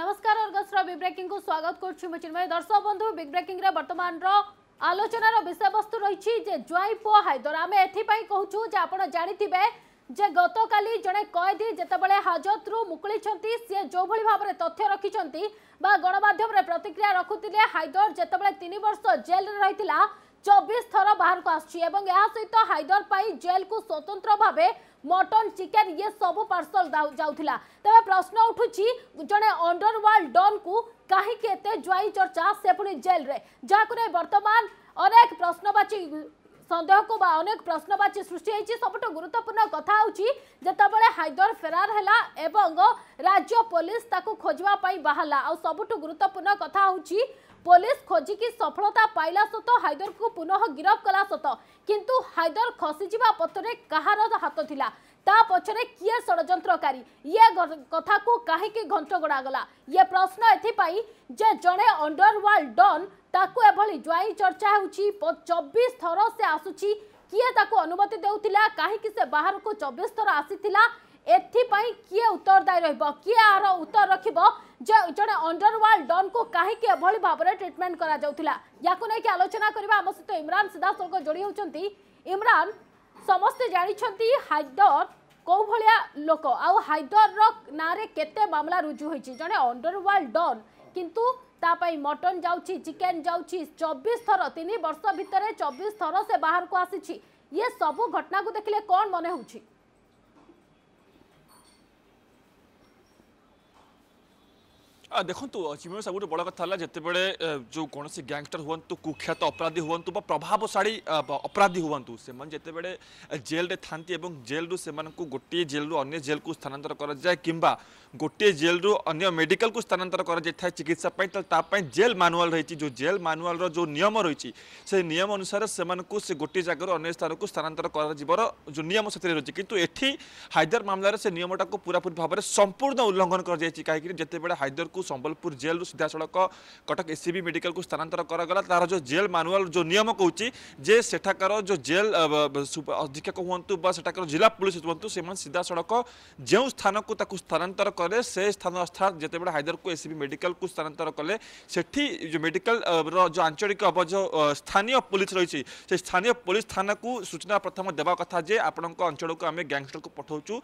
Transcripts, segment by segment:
নমস্কার অর্গসর big breaking কু স্বাগত করছি মু চিন্ময় দর্শক বন্ধু বিগ ব্রেকিং রে বর্তমান র আলোচনার বিষয়বস্তু রয়েছে যে জয় পুয় হায়দর আমি এথিপাই কহুছু যে আপনার জাঁথিবে যে গতকালি জনে কয়েদী যেতবে হাজতরু মুকুড়ি সি যেভাবে ভাবে তথ্য রাখি বা গণমাধ্যমে প্রতিক্রিয়া রাখুলে হায়দর যেতবে তিন বর্ষ জেলরে রয়েছে চবিশ থর বাহারক আসছে এবং এর সহিত হাইদর পাই জেলকু স্বতন্ত্র ভাবে মটন চিকেন ইয়ে সবু পার্সল যাওয়া তবে প্রশ্ন উঠুছি জনে অন্ডরওয়ার্ল্ড ডন কু কাহিকি এতে জুয়াই চর্চা সে পুনি জেলরে যা বর্তমান অনেক প্রশ্নবাচী সন্দেহকু বা অনেক প্রশ্নবাচী সৃষ্টি হয়েছে সবুঠু গুরুত্বপূর্ণ কথা হচ্ছে যেতবে হাইদর ফেরার হেলা এবং রাজ্য পুলিশ তাকে খোঁজা বাহারা আবুঠু গুরুত্বপূর্ণ কথা হচ্ছে পুলিশ খোঁজিকি সফলতা পাইলা সত হাইদরকু পুনঃ গিরফ কলা সত কিন্তু হাইদর খসিযা পথরে কাহার হাত লা তা পছরে কিয়ে ষড়যন্ত্রকারী ইয়ে কথাকু কাহিকি ঘণ্ট গড়াগলা ইয়ে প্রশ্ন এথিপাই যে জনে অন্ডরওয়ার্ল্ড ডন তাকু এভাবে জয়াই চর্চা হচ্ছে চব্বিশ থর সে আসুচি কিয়ে তাকে অনুমতি দেউলা কাহিকি সে বাহারকু চব্বিশ থর আসিলা এথিপাই কিয়ে উত্তরদায়ী রহব কিয়ে আর উত্তর রাখব जड़े अंडरवर्ल्ड डन को कहीं एभली भाव में ट्रिटमेंट कराऊ आलोचना आम सहित इमरान सीधासख जोड़ी होती इमरान समस्ते जानते हाइदर कौ भाया लोक आईदर नाँरे केते मामला रुजु जड़े अंडरवर्ल्ड डन किंतु तापाई मटन जाऊँ चिकेन जाऊँ चौबीस थर तीन वर्ष भितर चौबीस थर से बाहर को आसी ये सब घटना को देखने कौन मन हो দেখুন চিন্ময় সবুঠু বড় কথা হল যেতবে যে কোণী গ্যাংস্টর হুম কুখ্যাত অপরাধী হুম বা প্রভাবশাড়ী অপরাধী হুম সে যেতবে জেলে থাকে এবং জেলু সে গোটিয়ে জেলু অন্য জেলকু স্থানান্তর করা যায় কিংবা গোটিয়ে জেলু অন্য মেডিকাল স্থানান্তর করা যাই চিকিৎসা পাই তাহলে তাপাই জেল মানুয়াল রয়েছে যে জেল মানুয়াল যে নিয়ম রয়েছে সেই নিয়ম অনুসারে সে সে গোটিয়ে জায়গার অন্য স্থানক স্থানান্তর করা যাবার যে নিয়ম সে রয়েছে কিন্তু এটি হায়দার মামলার সে নিয়মটা পুরাপুরি ভাবে সম্পূর্ণ উল্লঙ্ঘন করা যাই কিন্তু যেতবে হায়দারকু সম্বলপুর জেলু সিধাসলখ কটক এসিবি মেডিকাল স্থানান্তর করা তার যে জেল ম্যানুয়াল যে নিয়ম কৌছি যে সেঠাকার যে জেল অধীক্ষক হুঁতু বা সেঠাকার জেলা পুলিশ হুঁতু সে সিধাসলখ যে স্থানকু তাকে স্থানান্তর কলে সে স্থান অর্থাৎ যেতবে হায়দরকু এসিবি মেডিকাল স্থানান্তর কলে সেটি যে মেডিকাল যে আঞ্চলিক অব যে স্থানীয় পুলিশ রয়েছে সেই স্থানীয় পুলিশ থানাকু সূচনা প্রথম দেওয়া কথা যে আপনার অঞ্চলকে আমি গ্যাংস্টরকে পঠাউছু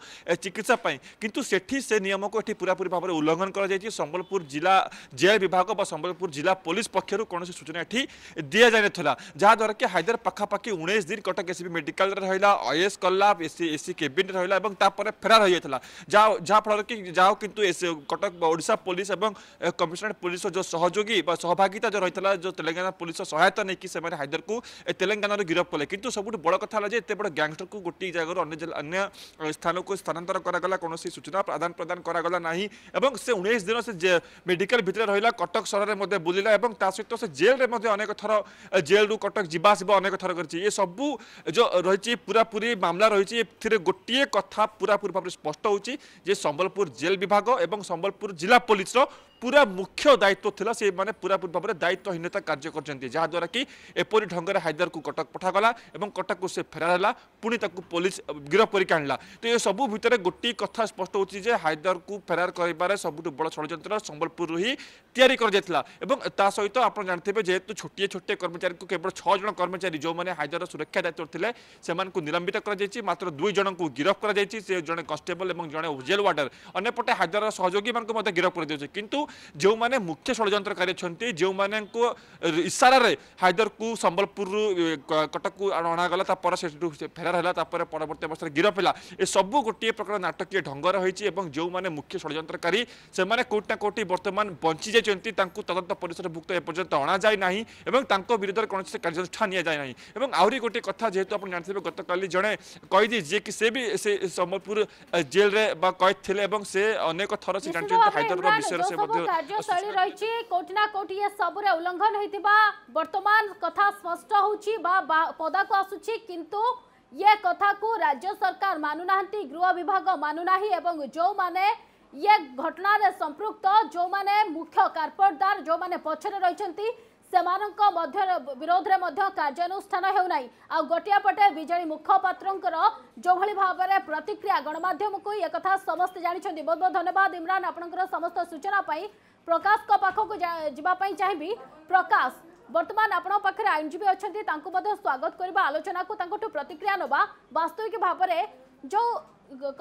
চিকিৎসা কিন্তু সেটি সে নিয়মকে এটি পুরাপুরি ভাবে উল্লঙ্ঘন করা যাই সম্বলপুর संबलपुर जिला जेल विभाग व संबलपुर जिला पुलिस पक्ष कौन सूचना ये दि जाना जहाद्वारा कि हायदर पखापाखी उन्नीस दिन कटक एसी मेडिकल रहा अएस कल्लाब एसी एसी केबिन रहा और फेरार हो जाता जहाँफल कि जहाँ कि कटक ओडा पुलिस और कमिशनरेट पुलिस जो सहयोगी सहभागिता जो रही जो तेलेाना पुलिस सहायता नहीं कि से हायदर को तेलेाना गिरफ्त कले कि सब बड़ कथा ये बड़े गैंगस्टर को गोटे जगह अन्य स्थान को स्थानातर कौन सूचना प्रदान प्रदान करना से उन्नीस दिन से मेडिकल भितर रहा कटक सहर में बुलला और ता सहित से जेल में अनेक थर जेल्रु कटक जावास अनेक थर कर ये सब जो रही पूरी मामला रही गोटे कथा पूरापूरी भाव स्पष्ट हो संबलपुर जेल विभाग और संबलपुर जिला पुलिस ପୁରା ମୁଖ୍ୟ ଦାୟିତ୍ୱ ଥିଲା ସେମାନେ ପୁରାପୁରି ଭାବରେ ଦାୟିତ୍ୱହୀନତା କାର୍ଯ୍ୟ କରିଛନ୍ତି ଯାହାଦ୍ୱାରା କି ଏପରି ଢଙ୍ଗରେ ହାଇଦରକୁ କଟକ ପଠାଗଲା ଏବଂ କଟକକୁ ସେ ଫେରାର ହେଲା ପୁଣି ତାକୁ ପୋଲିସ ଗିରଫ କରିକି ଆଣିଲା ତ ଏସବୁ ଭିତରେ ଗୋଟିଏ କଥା ସ୍ପଷ୍ଟ ହେଉଛି ଯେ ହାଇଦରକୁ ଫେରାର କରିବାରେ ସବୁଠୁ ବଡ଼ ଷଡ଼ଯନ୍ତ୍ର ସମ୍ବଲପୁରରୁ ହିଁ ତିଆରି କରାଯାଇଥିଲା ଏବଂ ତା ସହିତ ଆପଣ ଜାଣିଥିବେ ଯେହେତୁ ଛୋଟିଏ ଛୋଟିଏ କର୍ମଚାରୀଙ୍କୁ କେବଳ ଛଅ ଜଣ କର୍ମଚାରୀ ଯେଉଁମାନେ ହାଇଦରର ସୁରକ୍ଷା ଦାୟିତ୍ୱରେ ଥିଲେ ସେମାନଙ୍କୁ ନିଲମ୍ବିତ କରାଯାଇଛି ମାତ୍ର ଦୁଇ ଜଣଙ୍କୁ ଗିରଫ କରାଯାଇଛି ସେ ଜଣେ କନଷ୍ଟେବଲ ଏବଂ ଜଣେ ଜେଲ୍ ୱାର୍ଡର ଅନ୍ୟପଟେ ହାଇଦରର ସହଯୋଗୀମାନଙ୍କୁ ମଧ୍ୟ ଗିରଫ କରାଯାଉଛି କିନ୍ତୁ ଯେଉଁମାନେ ମୁଖ୍ୟ ଷଡ଼ଯନ୍ତ୍ରକାରୀ ଅଛନ୍ତି ଯେଉଁମାନଙ୍କୁ ଇସାରାରେ ହାଇଦରକୁ ସମ୍ବଲପୁରରୁ କଟକକୁ ଅଣାଗଲା ତାପରେ ସେଠୁ ଫେରାର ହେଲା ତାପରେ ପରବର୍ତ୍ତୀ ଅବସ୍ଥାରେ ଗିରଫ ହେଲା ଏସବୁ ଗୋଟିଏ ପ୍ରକାର ନାଟକୀୟ ଢଙ୍ଗର ହୋଇଛି ଏବଂ ଯେଉଁମାନେ ମୁଖ୍ୟ ଷଡ଼ଯନ୍ତ୍ରକାରୀ ସେମାନେ କେଉଁଠି ନା କେଉଁଠି ବର୍ତ୍ତମାନ ବଞ୍ଚିଯାଇଛନ୍ତି ତାଙ୍କୁ ତଦନ୍ତ ପରିସରଭୁକ୍ତ ଏପର୍ଯ୍ୟନ୍ତ ଅଣାଯାଇ ନାହିଁ ଏବଂ ତାଙ୍କ ବିରୁଦ୍ଧରେ କୌଣସି କାର୍ଯ୍ୟାନୁଷ୍ଠାନ ନିଆଯାଇ ନାହିଁ ଏବଂ ଆହୁରି ଗୋଟିଏ କଥା ଯେହେତୁ ଆପଣ ଜାଣିଥିବେ ଗତକାଲି ଜଣେ କଏଦୀ ଯିଏକି ସେ ବି ସେ ସମ୍ବଲପୁର ଜେଲରେ ବା କଏଦ ଥିଲେ ଏବଂ ସେ ଅନେକ ଥର ସେ ଜାଣିଛନ୍ତି ହାଇଦରର ବିଷୟରେ ସେ ମଧ୍ୟ କାର୍ଯ୍ୟ ଶୈଳୀ ରହିଛି କୋଉଠି ନା କୋଉଠି ଏ ସବୁରେ ଉଲ୍ଲଂଘନ ହେଇଥିବା ବର୍ତ୍ତମାନ କଥା ସ୍ପଷ୍ଟ ହେଉଛି ବା ପଦାକୁ ଆସୁଛି କିନ୍ତୁ ଏ କଥାକୁ ରାଜ୍ୟ ସରକାର ମାନୁନାହାନ୍ତି ଗୃହ ବିଭାଗ ମାନୁନାହିଁ ଏବଂ ଯେଉଁମାନେ ଏ ଘଟଣାରେ ସମ୍ପୃକ୍ତ ଯେଉଁମାନେ ମୁଖ୍ୟ କାର୍ପଟଦାର ଯେଉଁମାନେ ପଛରେ ରହିଛନ୍ତି ସେମାନଙ୍କ ମଧ୍ୟରେ ବିରୋଧରେ ମଧ୍ୟ କାର୍ଯ୍ୟାନୁଷ୍ଠାନ ହେଉନାହିଁ ଆଉ ଗୋଟିଏ ପଟେ ବିଜେଡି ମୁଖପାତ୍ରଙ୍କର ଯେଉଁଭଳି ଭାବରେ ପ୍ରତିକ୍ରିୟା ଗଣମାଧ୍ୟମକୁ ଏକଥା ସମସ୍ତେ ଜାଣିଛନ୍ତି ବହୁତ ବହୁତ ଧନ୍ୟବାଦ ଇମ୍ରାନ ଆପଣଙ୍କର ସମସ୍ତ ସୂଚନା ପାଇଁ ପ୍ରକାଶଙ୍କ ପାଖକୁ ଯିବା ପାଇଁ ଚାହିଁବି ପ୍ରକାଶ ବର୍ତ୍ତମାନ ଆପଣଙ୍କ ପାଖରେ ଆଇନଜୀବୀ ଅଛନ୍ତି ତାଙ୍କୁ ମଧ୍ୟ ସ୍ୱାଗତ କରିବା ଆଲୋଚନାକୁ ତାଙ୍କଠୁ ପ୍ରତିକ୍ରିୟା ନେବା ବାସ୍ତବିକ ଭାବରେ ଯେଉଁ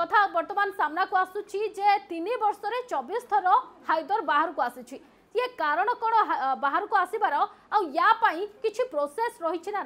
କଥା ବର୍ତ୍ତମାନ ସାମ୍ନାକୁ ଆସୁଛି ଯେ ତିନି ବର୍ଷରେ ଚବିଶ ଥର ହାଇଦର ବାହାରକୁ ଆସିଛି ये कारण कौन बाहर को आसबार कि प्रोसेस रही ना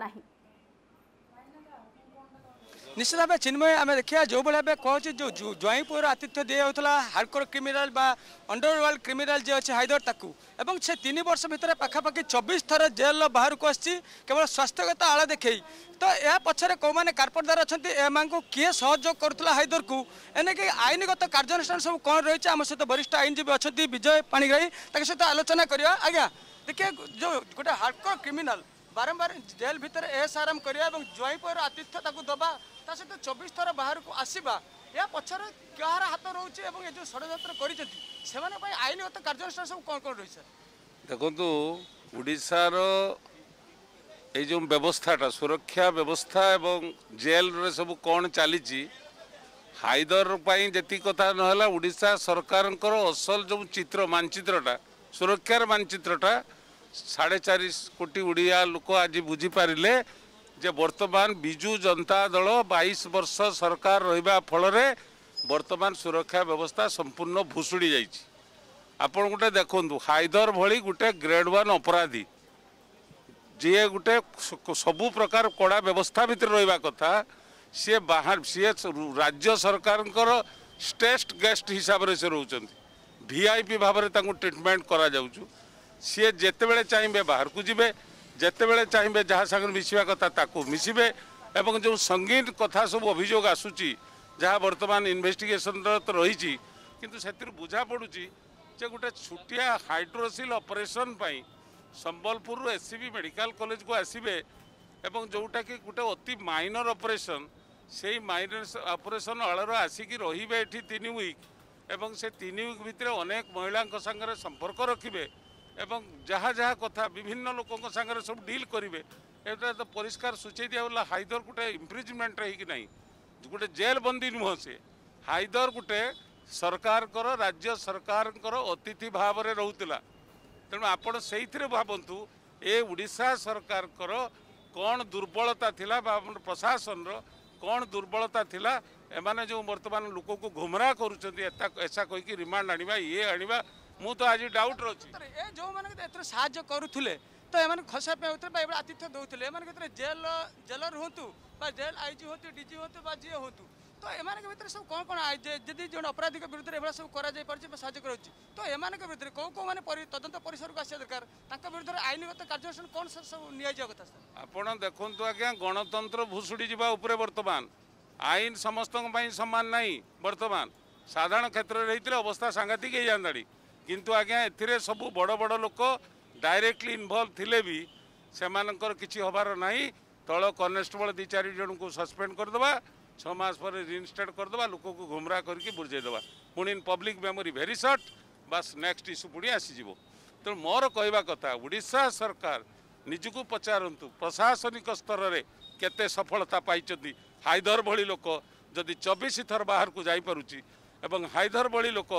ନିଶ୍ଚିତ ଭାବେ ଚିନ୍ମୟ ଆମେ ଦେଖିବା ଯେଉଁଭଳି ଭାବେ କହୁଛି ଯେଉଁ ଜ୍ୱାଇଁପୁରର ଆତିଥ୍ୟ ଦିଆଯାଉଥିଲା ହାର୍ଡ଼କୋର କ୍ରିମିନାଲ ବା ଅଣ୍ଡରୱାର୍ଲଡ କ୍ରିମିନାଲ ଯିଏ ଅଛି ହାଇଦର ତାକୁ ଏବଂ ସେ ତିନି ବର୍ଷ ଭିତରେ ପାଖାପାଖି ଚବିଶ ଥର ଜେଲର ବାହାରକୁ ଆସିଛି କେବଳ ସ୍ୱାସ୍ଥ୍ୟଗତ ଆଳ ଦେଖେଇ ତ ଏହା ପଛରେ କେଉଁମାନେ କାର୍ପଟଦାର ଅଛନ୍ତି ଏମାନଙ୍କୁ କିଏ ସହଯୋଗ କରୁଥିଲା ହାଇଦରକୁ ଏନେକି ଆଇନଗତ କାର୍ଯ୍ୟାନୁଷ୍ଠାନ ସବୁ କ'ଣ ରହିଛି ଆମ ସହିତ ବରିଷ୍ଠ ଆଇନଜୀବୀ ଅଛନ୍ତି ବିଜୟ ପାଣିଗ୍ରାହୀ ତାଙ୍କ ସହିତ ଆଲୋଚନା କରିବା ଆଜ୍ଞା ଦେଖିବା ଯେଉଁ ଗୋଟେ ହାର୍ଡ଼କୋର କ୍ରିମିନାଲ বারম্বার জেল ভিতরে এস এএসআরএম করা এবং জয়পুর আতিথ্য তাকে দেওয়া তা সহ চব্বিশ থর বাহার আসবা এ পছরে কাহার হাত রয়েছে এবং এই যে ষড়যন্ত্র করেছেন সে আইনগত কার্যানুষ্ঠান সব কম রয়েছে দেখুন ওড়শার এই যে ব্যবস্থাটা সুরক্ষা ব্যবস্থা এবং জেলরে সব কম চালিছি হাইদর পাই যেত কথা নহলা ওড়শা সরকারঙ্কর আসল যে চিত্র মানচিত্রটা সুরক্ষার মানচিত্রটা ସାଢ଼େ ଚାରିଶହ କୋଟି ଓଡ଼ିଆ ଲୋକ ଆଜି ବୁଝିପାରିଲେ ଯେ ବର୍ତ୍ତମାନ ବିଜୁ ଜନତା ଦଳ ବାଇଶ ବର୍ଷ ସରକାର ରହିବା ଫଳରେ ବର୍ତ୍ତମାନ ସୁରକ୍ଷା ବ୍ୟବସ୍ଥା ସମ୍ପୂର୍ଣ୍ଣ ଭୁଷୁଡ଼ି ଯାଇଛି ଆପଣ ଗୋଟେ ଦେଖନ୍ତୁ ହାଇଦର ଭଳି ଗୋଟେ ଗ୍ରେଡ଼ ୱାନ୍ ଅପରାଧୀ ଯିଏ ଗୋଟେ ସବୁ ପ୍ରକାର କଡ଼ା ବ୍ୟବସ୍ଥା ଭିତରେ ରହିବା କଥା ସିଏ ବାହାର ସିଏ ରାଜ୍ୟ ସରକାରଙ୍କର ଷ୍ଟେଷ୍ଟ ଗେଷ୍ଟ ହିସାବରେ ସେ ରହୁଛନ୍ତି ଭି ଆଇ ପି ଭାବରେ ତାଙ୍କୁ ଟ୍ରିଟମେଣ୍ଟ କରାଯାଉଛୁ সি যেতবে চাইবে বাহারক যাবে যেতবে চাইবে যা সাথে মিশিবা কথা তাকে মিশিবে এবং যে সঙ্গীন কথা সব অভিযোগ আসুচি যা বর্তমান ইনভেস্টিগেসনরত রয়েছে কিন্তু সে বুঝা পড়ুছি যে গোটে ছুটিয়া হাইড্রোসিল অপরেসন পাই সম্বলপুর এসসিবি মেডিকাল কলেজ কু আসবে এবং যেটা কি গোটে অতি মাইনর অপরেসন সেই মাইনর অপরেসন আড়র আসিকি রহবে এটি তিন উইক এবং সে তিন উইক ভিতরে অনেক মহিলা সাথে সম্পর্ক রাখবে ଏବଂ ଯାହା ଯାହା କଥା ବିଭିନ୍ନ ଲୋକଙ୍କ ସାଙ୍ଗରେ ସବୁ ଡିଲ୍ କରିବେ ଏଇଟା ତ ପରିଷ୍କାର ସୂଚାଇ ଦିଆଗଲା ହାଇଦର ଗୋଟେ ଇମ୍ପ୍ରିଜମେଣ୍ଟରେ ହେଇକି ନାହିଁ ଗୋଟେ ଜେଲ୍ ବନ୍ଦୀ ନୁହଁ ସେ ହାଇଦର ଗୋଟେ ସରକାରଙ୍କର ରାଜ୍ୟ ସରକାରଙ୍କର ଅତିଥି ଭାବରେ ରହୁଥିଲା ତେଣୁ ଆପଣ ସେଇଥିରେ ଭାବନ୍ତୁ ଏ ଓଡ଼ିଶା ସରକାରଙ୍କର କ'ଣ ଦୁର୍ବଳତା ଥିଲା ବା ଆମର ପ୍ରଶାସନର କ'ଣ ଦୁର୍ବଳତା ଥିଲା ଏମାନେ ଯେଉଁ ବର୍ତ୍ତମାନ ଲୋକଙ୍କୁ ଘୁମରା କରୁଛନ୍ତି ଏସା କହିକି ରିମାଣ୍ଡ ଆଣିବା ଇଏ ଆଣିବା ମୁଁ ତ ଆଜି ଡାଉଟ୍ରେ ଅଛି ଏ ଯେଉଁମାନେ ଏଥିରେ ସାହାଯ୍ୟ କରୁଥିଲେ ତ ଏମାନେ ଖସିବା ପାଇଁ ହେଉଥିଲେ ବା ଏଭଳି ଆତିଥ୍ୟ ଦେଉଥିଲେ ଏମାନେ ଭିତରେ ଜେଲ ଜେଲର ହୁଅନ୍ତୁ ବା ଜେଲ ଜି ହୁଅନ୍ତୁ ଡିଜି ହୁଅନ୍ତୁ ବା ଯିଏ ହୁଅନ୍ତୁ ତ ଏମାନଙ୍କ ଭିତରେ ସବୁ କ'ଣ କ'ଣ ଯଦି ଜଣେ ଅପରାଧିକ ବିରୁଦ୍ଧରେ ଏଭଳିଆ ସବୁ କରାଯାଇପାରୁଛି ବା ସାହାଯ୍ୟ କରାଯାଉଛି ତ ଏମାନଙ୍କ ଭିତରେ କେଉଁ କେଉଁ ମାନେ ତଦନ୍ତ ପରିସରକୁ ଆସିବା ଦରକାର ତାଙ୍କ ବିରୁଦ୍ଧରେ ଆଇନଗତ କାର୍ଯ୍ୟାନୁଷ୍ଠାନ କ'ଣ ସାର୍ ସବୁ ନିଆଯିବା କଥା ସାର୍ ଆପଣ ଦେଖନ୍ତୁ ଆଜ୍ଞା ଗଣତନ୍ତ୍ର ଭୁଷୁଡ଼ି ଯିବା ଉପରେ ବର୍ତ୍ତମାନ ଆଇନ ସମସ୍ତଙ୍କ ପାଇଁ ସମାନ ନାହିଁ ବର୍ତ୍ତମାନ ସାଧାରଣ କ୍ଷେତ୍ରରେ ହେଇଥିଲେ ଅବସ୍ଥା ସାଂଘାତିକ ହେଇଯାଆନ୍ତାଣି କିନ୍ତୁ ଆଜ୍ଞା ଏଥିରେ ସବୁ ବଡ଼ ବଡ଼ ଲୋକ ଡାଇରେକ୍ଟଲି ଇନଭଲ୍ଭ ଥିଲେ ବି ସେମାନଙ୍କର କିଛି ହେବାର ନାହିଁ ତଳ କନେଷ୍ଟବଳ ଦୁଇ ଚାରି ଜଣଙ୍କୁ ସସ୍ପେଣ୍ଡ କରିଦେବା ଛଅ ମାସ ପରେ ରିଇନଷ୍ଟେଟ୍ କରିଦେବା ଲୋକକୁ ଘୁମରା କରିକି ବୁଝେଇ ଦେବା ପୁଣି in public memory very short ବାସ୍ ନେକ୍ସଟ ଇସ୍ୟୁ ପୁଣି ଆସିଯିବ ତେଣୁ ମୋର କହିବା କଥା ଓଡ଼ିଶା ସରକାର ନିଜକୁ ପଚାରନ୍ତୁ ପ୍ରଶାସନିକ ସ୍ତରରେ କେତେ ସଫଳତା ପାଇଛନ୍ତି ହାଇଦର ଭଳି ଲୋକ ଯଦି ଚବିଶ ଥର ବାହାରକୁ ଯାଇପାରୁଛି ଏବଂ ହାଇଦର ଭଳି ଲୋକ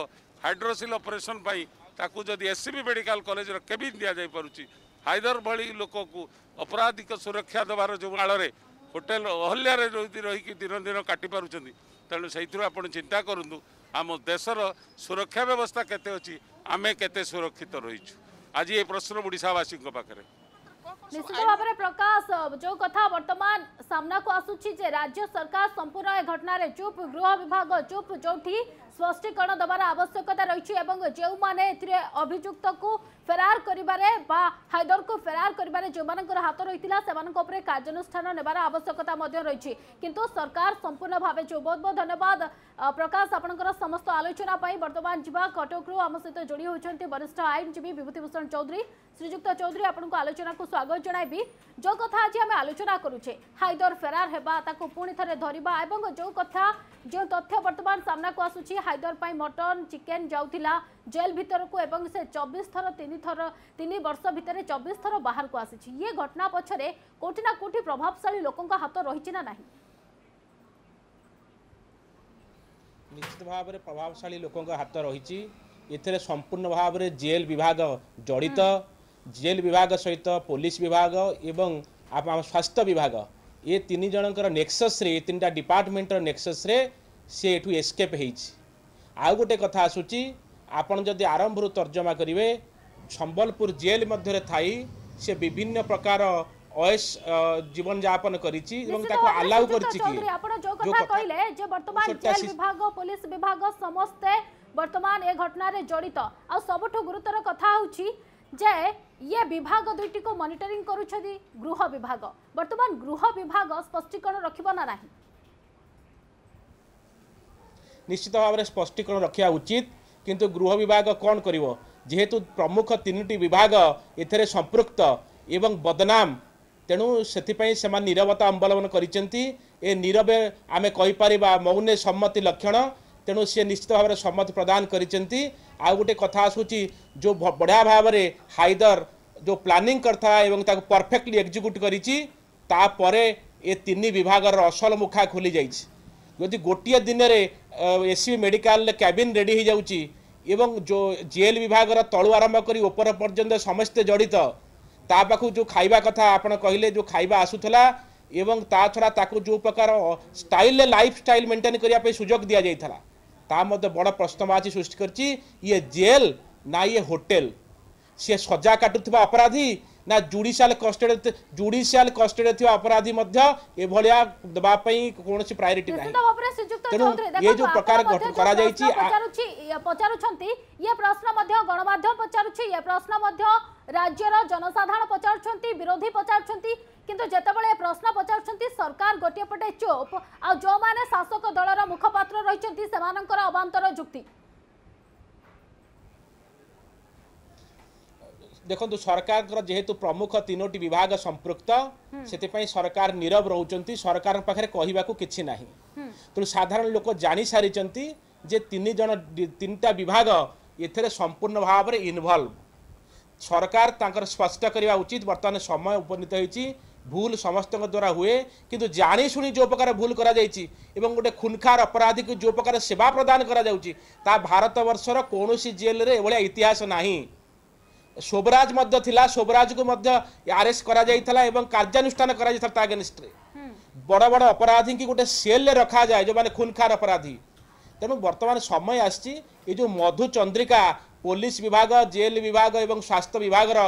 ହାଇଡ୍ରୋସିଲ୍ ଅପରେସନ୍ ପାଇଁ ତାକୁ ଯଦି ଏସ୍ସିବି ମେଡ଼ିକାଲ କଲେଜର କେମିତି ଦିଆଯାଇପାରୁଛି ହାଇଦର ଭଳି ଲୋକକୁ ଅପରାଧିକ ସୁରକ୍ଷା ଦେବାର ଯେଉଁ ଆଳରେ ହୋଟେଲ ଅହଲ୍ୟାରେ ରହିକି ଦିନ ଦିନ କାଟିପାରୁଛନ୍ତି ତେଣୁ ସେଇଥିରୁ ଆପଣ ଚିନ୍ତା କରନ୍ତୁ ଆମ ଦେଶର ସୁରକ୍ଷା ବ୍ୟବସ୍ଥା କେତେ ଅଛି ଆମେ କେତେ ସୁରକ୍ଷିତ ରହିଛୁ ଆଜି ଏ ପ୍ରଶ୍ନ ଓଡ଼ିଶାବାସୀଙ୍କ ପାଖରେ ନିଶ୍ଚିତ ଭାବରେ ପ୍ରକାଶ ଯେଉଁ କଥା ବର୍ତ୍ତମାନ ସାମ୍ନାକୁ ଆସୁଛି ଯେ ରାଜ୍ୟ ସରକାର ସମ୍ପୂର୍ଣ୍ଣ ଏ ଘଟଣାରେ ଚୁପ୍ ଗୃହ ବିଭାଗ ଚୁପ୍ ଯେଉଁଠି স্পষ্টীকরণ দেবার আবশ্যকতা রয়েছে এবং যে অভিযুক্ত কু ফেরার করবার বা হায়দর কু ফেরার করবার যে হাত রয়েছে সে কার্যানুষ্ঠান নেবার আবশ্যকতা রয়েছে কিন্তু সরকার সম্পূর্ণ ভাবে যে বহুত বহুত ধন্যবাদ প্রকাশ আপনার সমস্ত আলোচনা বর্তমান যা কটকরু আম সহ যোড়ি হচ্ছেন বরিষ্ঠ আইনজীবী বিভূতিভূষণ চৌধুরী শ্রীযুক্ত চৌধুরী আপনার আলোচনা স্বাগত জনাইবি যে কথা আজ আমি আলোচনা করুছে হায়দর ফেরার হওয়া তাকে পুঁ থরে ধরা এবং যে কথা যে তথ্য বর্তমান সামনাকু আসুচি হায়দর পাই মটন চিকেন যাওয়া জেল ভিতরক এবং সে চব্বিশ থর তিন থর তিন বর্ষ ভিতরে চব্বিশ থর বাহারক আসিছি ইয়ে ঘটনা পছরে কোটি না কোটি প্রভাবশালী লোক হাত রয়েছে না না নিশ্চিত ভাবে প্রভাবশালী লোক হাত রয়েছে এতে সম্পূর্ণ ভাবে জেল বিভাগ জড়িত জেল বিভাগ সহিত পুলিশ বিভাগ এবং স্বাস্থ্য বিভাগ ଏ ତିନି ଜଣଙ୍କର ନେକ୍ସସ୍ରେ ଏ ତିନିଟା ଡିପାର୍ଟମେଣ୍ଟର ନେକ୍ସସ୍ରେ ସେ ଏଠୁ ଏସ୍କେପ୍ ହେଇଛି ଆଉ ଗୋଟେ କଥା ଆସୁଛି ଆପଣ ଯଦି ଆରମ୍ଭରୁ ତର୍ଜମା କରିବେ ସମ୍ବଲପୁର ଜେଲ୍ ମଧ୍ୟରେ ଥାଇ ସେ ବିଭିନ୍ନ ପ୍ରକାର অয়েস জীবন যাপন করিছি এবং তাকে আলাউ করিছি কি আপন যে কথা কইলে যে বর্তমান জেল বিভাগ পুলিশ বিভাগ সমস্তে বর্তমান এ ঘটনার জড়িত আর সবুঠু গুরুতর কথা হচ্ছে যে ইয়ে বিভাগ দুইটিকে মনিটরিং করুছেন গৃহ বিভাগ বর্তমান গৃহ বিভাগ স্পষ্টীকরণ রাখব না না নিশ্চিত ভাবে স্পষ্টীকরণ রাখা উচিত কিন্তু গৃহ বিভাগ কণ করব যেহেতু প্রমুখ তিনোটি বিভাগ এতে সম্পৃক্ত এবং বদনাম তেণু ସେଥିପାଇଁ ସେମାନେ ନିରବତା ଅବଲମ୍ବନ କରିଛନ୍ତି ଏ ନିରବେ ଆମେ କହିପାରିବା ମୌନେ ସମ୍ମତି ଲକ୍ଷଣ ତେଣୁ ସିଏ ନିଶ୍ଚିତ ଭାବରେ ସମ୍ମତି ପ୍ରଦାନ କରିଛନ୍ତି ଆଉ ଗୋଟେ କଥା ଆସୁଛି ଯେଉଁ ବଢ଼ିଆ ଭାବରେ ହାଇଦର ଯେଉଁ ପ୍ଲାନିଂ କରିଥିଲା ଏବଂ ତାକୁ ପରଫେକ୍ଟଲି ଏକ୍ଜିକ୍ୟୁଟ୍ କରିଛି ତାପରେ ଏ ତିନି ବିଭାଗର ଅସଲ ମୁଖା ଖୋଲିଯାଇଛି ଯଦି ଗୋଟିଏ ଦିନରେ ଏସ୍ସିବି ମେଡ଼ିକାଲରେ କ୍ୟାବିନ୍ ରେଡ଼ି ହୋଇଯାଉଛି ଏବଂ ଯେଉଁ ଜେଲ୍ ବିଭାଗର ତଳୁ ଆରମ୍ଭ କରି ଉପର ପର୍ଯ୍ୟନ୍ତ ସମସ୍ତେ ଜଡ଼ିତ ତା ପାଖକୁ ଯେଉଁ ଖାଇବା କଥା ଆପଣ କହିଲେ ଯେଉଁ ଖାଇବା ଆସୁଥିଲା ଏବଂ ତା ଛଡ଼ା ତାକୁ ଯେଉଁ ପ୍ରକାର ଷ୍ଟାଇଲରେ ଲାଇଫ୍ ଷ୍ଟାଇଲ୍ ମେଣ୍ଟେନ୍ କରିବା ପାଇଁ ସୁଯୋଗ ଦିଆଯାଇଥିଲା ତା ମଧ୍ୟ ବଡ଼ ପ୍ରଶ୍ନବାଚୀ ସୃଷ୍ଟି କରିଛି ଇଏ ଜେଲ୍ ନା ଇଏ ହୋଟେଲ ସିଏ ସଜା କାଟୁଥିବା ଅପରାଧୀ ନା ଜୁଡ଼ିସିଆଲ କଷ୍ଟଡିରେ ଜୁଡ଼ିସିଆଲ କଷ୍ଟଡିରେ ଥିବା ଅପରାଧୀ ମଧ୍ୟ ଏଭଳିଆ ଦେବା ପାଇଁ କୌଣସି ପ୍ରାୟୋରିଟି ନାହିଁ ତେଣୁ ଏ ଯୋଉ ପ୍ରକାର କରାଯାଇଛି ପଚାରୁଛନ୍ତି ଇଏ ପ୍ରଶ୍ନ ମଧ୍ୟ ଗଣମାଧ୍ୟମ ପଚାରୁଛି ଇଏ ପ୍ରଶ୍ନ ମଧ୍ୟ রাজ্যর জনসাধারণ পচারুচ্ছেন বিরোধী পচারুচ্ছেন কিন্তু যেতবে এ প্রশ্ন পচারুচ্ছেন সরকার গোটিয়ে পটে চোপ আউমানে শাসক দলর মুখপাত্র রয়েছেন সে অবান্তর যুক্তি দেখন্তু সরকারଙ୍କର ଯେହେତୁ ପ୍ରମୁଖ ତିନୋଟି ବିଭାଗ ସମ୍ପୃକ୍ତ ସେଥିପାଇଁ ସରକାର ନୀରବ ରହୁଛନ୍ତି ସରକାରଙ୍କ ପାଖରେ କହିବାକୁ କିଛି ନାହିଁ ତେଣୁ ସାଧାରଣ ଲୋକ ଜାଣିସାରିଛନ୍ତି ଯେ ତିନି ଜଣ ତିନିଟା ବିଭାଗ ଏଥିରେ ସମ୍ପୂର୍ଣ୍ଣ ଭାବରେ ଇନଭଲ୍ଭ ସରକାର ତାଙ୍କର ସ୍ପଷ୍ଟ କରିବା ଉଚିତ ବର୍ତ୍ତମାନ ସମୟ ଉପନୀତ ହୋଇଛି ଭୁଲ ସମସ୍ତଙ୍କ ଦ୍ୱାରା ହୁଏ କିନ୍ତୁ ଜାଣିଶୁଣି ଯେଉଁ ପ୍ରକାର ଭୁଲ କରାଯାଇଛି ଏବଂ ଗୋଟେ ଖୁନଖାର ଅପରାଧୀକୁ ଯେଉଁ ପ୍ରକାର ସେବା ପ୍ରଦାନ କରାଯାଉଛି ତା ଭାରତବର୍ଷର କୌଣସି ଜେଲ୍ରେ ଏଭଳିଆ ଇତିହାସ ନାହିଁ ଶୋଭରାଜ ମଧ୍ୟ ଥିଲା ଶୋଭରାଜକୁ ମଧ୍ୟ ଆରେଷ୍ଟ କରାଯାଇଥିଲା ଏବଂ କାର୍ଯ୍ୟାନୁଷ୍ଠାନ କରାଯାଇଥିଲା ତା ଏଗେନଷ୍ଟରେ ବଡ଼ ବଡ଼ ଅପରାଧୀଙ୍କୁ ଗୋଟେ ସେଲ୍ରେ ରଖାଯାଏ ଯେଉଁମାନେ ଖୁନଖାର ଅପରାଧୀ ତେଣୁ ବର୍ତ୍ତମାନ ସମୟ ଆସିଛି ଏ ଯେଉଁ ମଧୁ ଚନ୍ଦ୍ରିକା ପୋଲିସ ବିଭାଗ ଜେଲ ବିଭାଗ ଏବଂ ସ୍ୱାସ୍ଥ୍ୟ ବିଭାଗର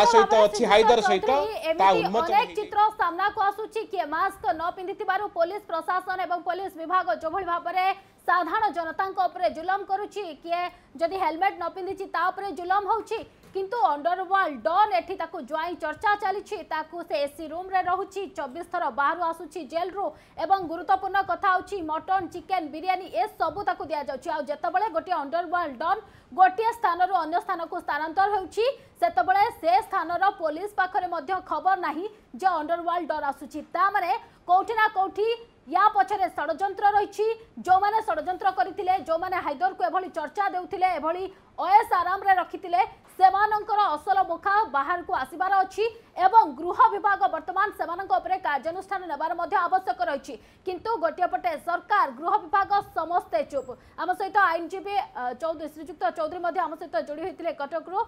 ଆ ସହିତ ଅଛି ହାଇଦର ସହିତ ତା ଉନ୍ମୋଚନ ଅନେକ ଚିତ୍ର ସାମ୍ନାକୁ ଆସୁଛି କିଏ ମାସ୍କ ନ ପିନ୍ଧିଥିବାରୁ ପୋଲିସ ପ୍ରଶାସନ ଏବଂ ପୋଲିସ ବିଭାଗ ଯୋଭଳି ଭାବରେ ସାଧାରଣ ଜନତାଙ୍କ ଉପରେ ଜୁଲମ କରୁଛି କିଏ ଯଦି ହେଲମେଟ ନ ପିନ୍ଧିଛି ତା ଉପରେ ଜୁଲମ ହେଉଛି কিন্তু ଅଣ୍ଡରୱାର୍ଲ୍ଡ ଡନ୍ ଏଠି ତାକୁ ଜ୍ୱାଇଁ ଚର୍ଚ୍ଚା ଚାଲିଛି ତାକୁ ସେ ଏସି ରୁମ୍ରେ ରହୁଛି ଚବିଶ ଥର ବାହାରୁ ଆସୁଛି ଜେଲ୍ରୁ ଏବଂ ଗୁରୁତ୍ୱପୂର୍ଣ୍ଣ କଥା ହେଉଛି ମଟନ୍ ଚିକେନ୍ ବିରିୟାନୀ ଏସବୁ ତାକୁ ଦିଆଯାଉଛି ଆଉ ଯେତେବେଳେ ଗୋଟିଏ ଅଣ୍ଡରୱାର୍ଲ୍ଡ ଡନ୍ ଗୋଟିଏ ସ୍ଥାନରୁ ଅନ୍ୟ ସ୍ଥାନକୁ ସ୍ଥାନାନ୍ତର ହେଉଛି ସେତେବେଳେ ସେ ସ୍ଥାନର ପୋଲିସ ପାଖରେ ମଧ୍ୟ ଖବର ନାହିଁ ଯେ ଅଣ୍ଡରୱାର୍ଲ୍ଡ ଡନ୍ ଆସୁଛି ତା ମାନେ କେଉଁଠି ନା କେଉଁଠି या पछे षड़ रही जो षड्यंत्र करते जो मैंने हाइदर को एभली चर्चा देते एभली ଓଏସ୍ ଆରାମରେ ରଖିଥିଲେ ସେମାନଙ୍କର ଅସଲ ମୁଖା ବାହାରକୁ ଆସିବାର ଅଛି ଏବଂ ଗୃହ ବିଭାଗ ବର୍ତ୍ତମାନ ସେମାନଙ୍କ ଉପରେ କାର୍ଯ୍ୟାନୁଷ୍ଠାନ ନେବାର ମଧ୍ୟ ଆବଶ୍ୟକ ରହିଛି କିନ୍ତୁ ଗୋଟିଏ ପଟେ ସରକାର ଗୃହ ବିଭାଗ ସମସ୍ତେ ଚୁପ୍ ଆମ ସହିତ ଆଇନଜୀବୀ ଚୌଧୁରୀ ଶ୍ରୀଯୁକ୍ତ ଚୌଧୁରୀ ମଧ୍ୟ ଆମ ସହିତ ଯୋଡ଼ି ହୋଇଥିଲେ କଟକରୁ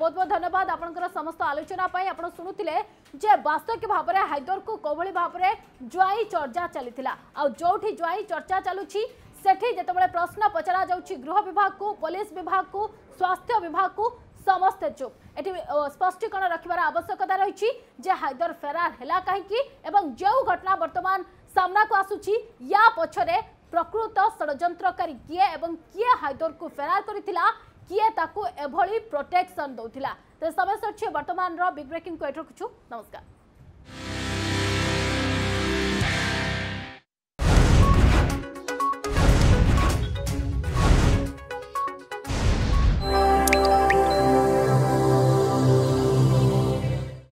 ବହୁତ ବହୁତ ଧନ୍ୟବାଦ ଆପଣଙ୍କର ସମସ୍ତ ଆଲୋଚନା ପାଇଁ ଆପଣ ଶୁଣୁଥିଲେ ଯେ ବାସ୍ତବିକ ଭାବରେ ହାଇଦରକୁ କୋଭଳି ଭାବରେ ଜ୍ୱାଇ ଚର୍ଚ୍ଚା ଚାଲିଥିଲା ଆଉ ଯେଉଁଠି ଜ୍ୱାଇ ଚର୍ଚ୍ଚା ଚାଲୁଛି ସେଠି ଯେତେବେଳେ ପ୍ରଶ୍ନ ପଚରାଯାଉଛି ଗୃହ ବିଭାଗକୁ ପୋଲିସ ବିଭାଗକୁ ସ୍ୱାସ୍ଥ୍ୟ ବିଭାଗକୁ ସମସ୍ତେ ଚୁପ୍ এটি স্পষ্টীকরণ রাখবার আবশ্যকতা রয়েছে যে হায়দর ফেরার হেলা কী এবং যে ঘটনা বর্তমান সামনাকু আসুচি ইয়া পছরে প্রকৃত ষড়যন্ত্রকারী কিয়ে এবং কিয়ে হায়দরকু ফেরার করে কিয়ে তাকে এভাবে প্রোটেকশন দেওয়া তো সময় সরছে বর্তমানর বিগ ব্রেকিং এঠু নমস্কার